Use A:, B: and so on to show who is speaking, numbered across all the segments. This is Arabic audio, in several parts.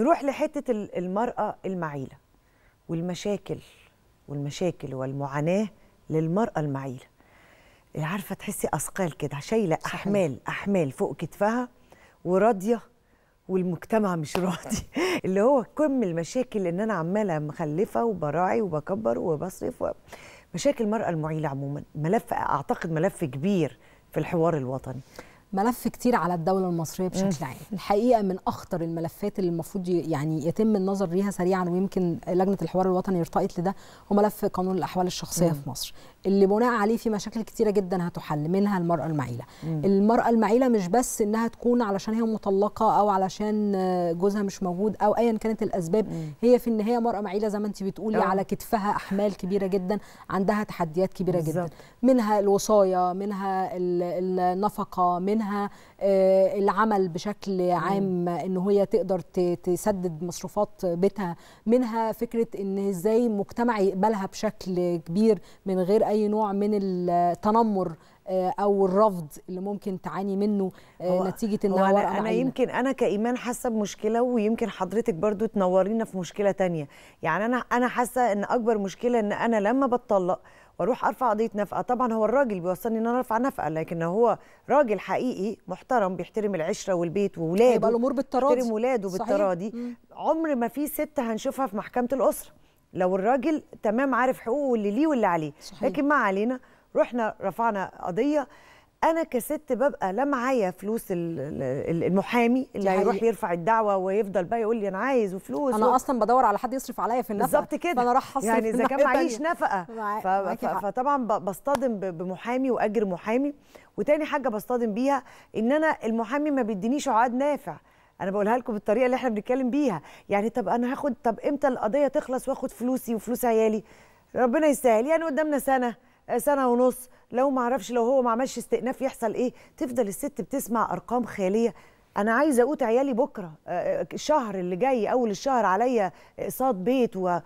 A: نروح لحتة المرأة المعيلة والمشاكل والمشاكل والمعاناة للمرأة المعيلة إيه، عارفة تحسي أثقال كده شايلة أحمال أحمال فوق كتفها وراضية والمجتمع مش راضي اللي هو كم المشاكل اللي أنا عمالة مخلفة وبراعي وبكبر وبصرف مشاكل المرأة المعيلة عموما ملف أعتقد ملف كبير في الحوار الوطني
B: ملف كتير على الدوله المصريه بشكل عام الحقيقه من اخطر الملفات اللي المفروض يعني يتم النظر ليها سريعا ويمكن لجنه الحوار الوطني ارتقت لده هو ملف قانون الاحوال الشخصيه م. في مصر اللي بناء عليه في مشاكل كتيره جدا هتحل منها المراه المعيله مم. المراه المعيله مش بس انها تكون علشان هي مطلقه او علشان جوزها مش موجود او ايا كانت الاسباب مم. هي في النهايه مراه معيله زي ما انت بتقولي أوه. على كتفها احمال كبيره جدا عندها تحديات كبيره بالزبط. جدا منها الوصايه منها النفقه منها آه، العمل بشكل عام مم. ان هي تقدر تسدد مصروفات بيتها منها فكره ان ازاي المجتمع يقبلها بشكل كبير من غير اي نوع من التنمر آه، او الرفض اللي ممكن تعاني منه آه، هو نتيجه ان هو انا, أنا يمكن انا كايمان حاسه بمشكله ويمكن
A: حضرتك برضو تنورينا في مشكله تانية يعني انا انا حاسه ان اكبر مشكله ان انا لما بتطلق واروح ارفع قضيه نفقه طبعا هو الراجل بيوصلني ان انا ارفع نفقه لكن هو راجل حقيقي محترم بيحترم العشره والبيت واولاده يبقى الامور بالتراضي بيحترم ولاده بالتراضي عمر ما في ست هنشوفها في محكمه الاسره لو الراجل تمام عارف حقوقه واللي ليه واللي عليه صحيح. لكن ما علينا رحنا رفعنا قضيه انا كست ببقى لا معايا فلوس المحامي اللي هيروح يرفع الدعوه ويفضل بقى يقول لي انا عايز وفلوس انا و... اصلا بدور على حد يصرف عليا في النفقه بالظبط كده فانا راح اصرف يعني اذا كان معيش نفقه ف... ف... فطبعا بصطدم بمحامي واجر محامي وتاني حاجه بصطدم بيها ان انا المحامي ما بيدينيش عقد نافع انا بقولها لكم بالطريقه اللي احنا بنتكلم بيها يعني طب انا هاخد طب امتى القضيه تخلص واخد فلوسي وفلوس عيالي ربنا يسهل يعني قدامنا سنه سنه ونص لو ما اعرفش لو هو ما عملش استئناف يحصل ايه تفضل الست بتسمع ارقام خياليه انا عايزه اقوت عيالي بكره آه، الشهر اللي جاي اول الشهر عليا اقساط بيت و...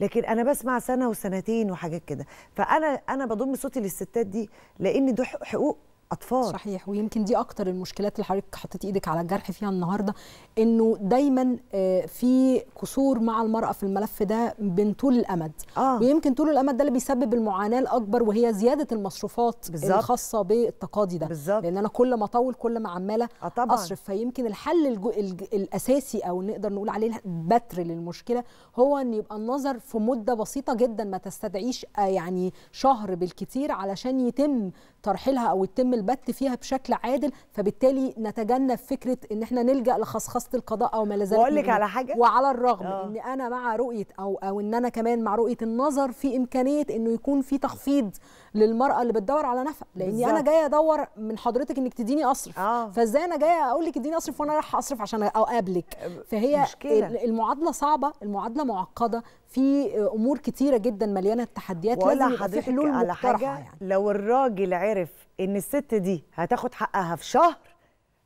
A: لكن انا بسمع سنه وسنتين وحاجات
B: كده فانا انا بضم صوتي للستات دي لان ده حقوق اطفال صحيح ويمكن دي اكتر المشكلات اللي حضرتك حطيتي ايدك على الجرح فيها النهارده انه دايما آه، في قصور مع المراه في الملف ده بين طول الامد آه. ويمكن طول الامد ده اللي بيسبب المعاناه الاكبر وهي زياده المصروفات بالزبط. الخاصه بالتقاضي ده بالزبط. لان انا كل ما اطول كل ما عماله آه اصرف فيمكن الحل الجو... الج... الاساسي او نقدر نقول عليه بتر للمشكله هو ان يبقى النظر في مده بسيطه جدا ما تستدعيش آه، يعني شهر بالكتير علشان يتم ترحيلها او يتم البت فيها بشكل عادل فبالتالي نتجنب فكره ان احنا نلجا لخصخصه القضاء او ما لازال اقول لك على حاجه وعلى الرغم أوه. ان انا مع رؤيه او او ان انا كمان مع رؤيه النظر في امكانيه انه يكون في تخفيض للمراه اللي بتدور على نفق لاني بالزبط. انا جايه ادور من حضرتك انك تديني اصرف آه. فازاي انا جايه اقول لك اديني اصرف وانا رايح اصرف عشان اقابلك آه، فهي مشكلة. المعادله صعبه المعادله معقده في امور كتيره جدا مليانه تحديات لازم في حلول على حاجه يعني.
A: لو الراجل عرف ان الست دي هتاخد حقها في شهر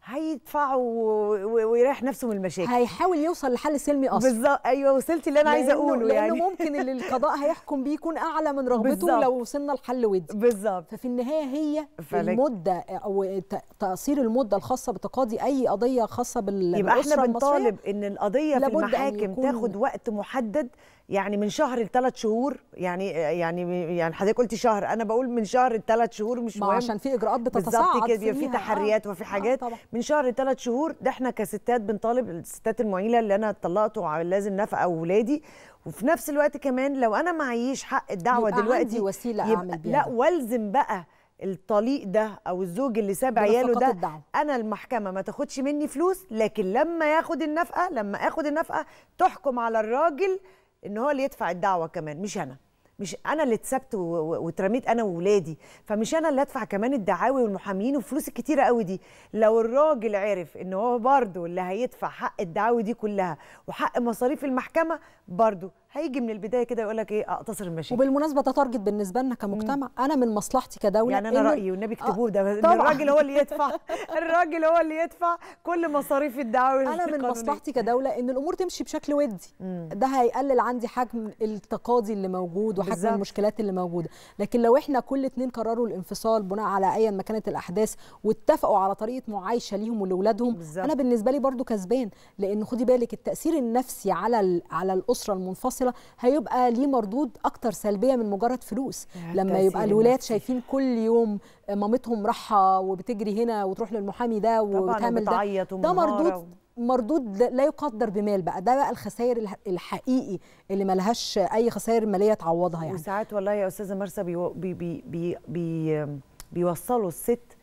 A: هيدفع ويريح نفسه من المشاكل
B: هيحاول يوصل لحل سلمي اصلا بالظبط ايوه وصلت اللي انا عايزه اقوله يعني لانه ممكن اللي القضاء هيحكم بيه يكون اعلى من رغبته بالزبط. لو وصلنا لحل ودي بالظبط ففي النهايه هي فلك. المده او تقصير المده الخاصه بتقاضي اي قضيه خاصه بال يبقى احنا بنطالب
A: ان القضيه في المحاكم تاخد
B: وقت محدد يعني من شهر لثلاث شهور يعني يعني
A: يعني حضرتك قلتي شهر انا بقول من شهر لثلاث شهور مش مهم عشان في اجراءات بتتصاعد بالظبط كده في آه، تحريات وفي آه، حاجات آه طبعا. من شهر لثلاث شهور ده احنا كستات بنطالب الستات المعيله اللي انا اتطلقت ولازم نفقه اولادي وفي نفس الوقت كمان لو انا معيش حق الدعوه يبقى دلوقتي عندي وسيله يبقى اعمل بيها لا والزم بقى الطليق ده او الزوج اللي ساب عياله ده الدعم. انا المحكمه ما تاخدش مني فلوس لكن لما ياخد النفقه لما اخد النفقه تحكم على الراجل ان هو اللي يدفع الدعوه كمان مش انا مش انا اللي اتسبت واترميت انا وولادي فمش انا اللي ادفع كمان الدعاوي والمحامين والفلوس الكتيره قوي دي لو الراجل عرف ان هو برضه اللي هيدفع حق الدعاوي دي كلها وحق مصاريف المحكمه برضه هيجي من البدايه كده يقول لك ايه اقتصر المشاكل وبالمناسبه ده تارجت
B: بالنسبه لنا كمجتمع انا من مصلحتي كدوله يعني انا إن... رايي والنبي اكتبوه آه، ده الراجل هو اللي يدفع الراجل هو اللي يدفع كل مصاريف الدعاوي انا من مصلحتي كدوله ان الامور تمشي بشكل ودي ده هيقلل عندي حجم التقاضي اللي موجود وحجم بالزبط. المشكلات اللي موجوده لكن لو احنا كل اتنين قرروا الانفصال بناء على ايا ما كانت الاحداث واتفقوا على طريقه معايشه ليهم ولاولادهم انا بالنسبه لي برضو كسبان لان خدي بالك التاثير النفسي على على الاسره المنفصله هيبقى ليه مردود اكتر سلبيه من مجرد فلوس يعني لما يبقى الاولاد شايفين كل يوم مامتهم راحه وبتجري هنا وتروح للمحامي ده وتعمل ده ده مردود مردود لا يقدر بمال بقى ده بقى الخسائر الحقيقي اللي ملهاش اي خسائر ماليه تعوضها يعني وساعات والله يا استاذه مرسى بي بي بي بي بيوصلوا الست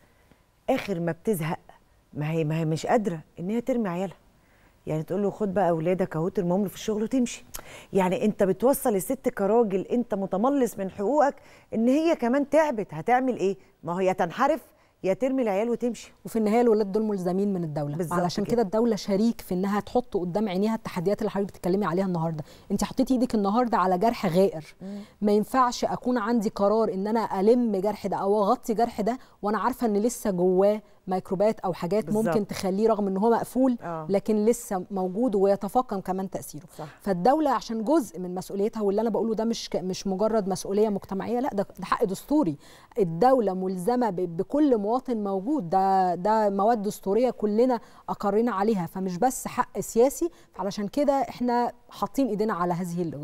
B: اخر ما
A: بتزهق ما هي ما هي مش قادره ان هي ترمي عيالها يعني تقول له خد بقى اولادك اهو ترميهم له في الشغل وتمشي يعني انت بتوصل الست كراجل انت متملص من حقوقك
B: ان هي كمان تعبت هتعمل ايه ما هي تنحرف يا ترمي العيال وتمشي وفي النهايه الولاد دول ملزمين من الدوله علشان كده الدوله شريك في انها تحط قدام عينيها التحديات اللي حضرتك بتتكلمي عليها النهارده انت حطيتي ايدك النهارده على جرح غائر ما ينفعش اكون عندي قرار ان انا الم جرح ده او اغطي جرح ده وانا عارفه ان لسه جواه ميكروبات او حاجات بالزبط. ممكن تخليه رغم ان هو مقفول آه. لكن لسه موجود ويتفاقم كمان تاثيره صح. فالدوله عشان جزء من مسؤوليتها واللي انا بقوله ده مش مش مجرد مسؤوليه مجتمعيه لا ده حق دستوري الدوله ملزمه بكل مواطن موجود ده ده مواد دستوريه كلنا اقرينا عليها فمش بس حق سياسي علشان كده احنا حاطين ايدينا على هذه اللغة.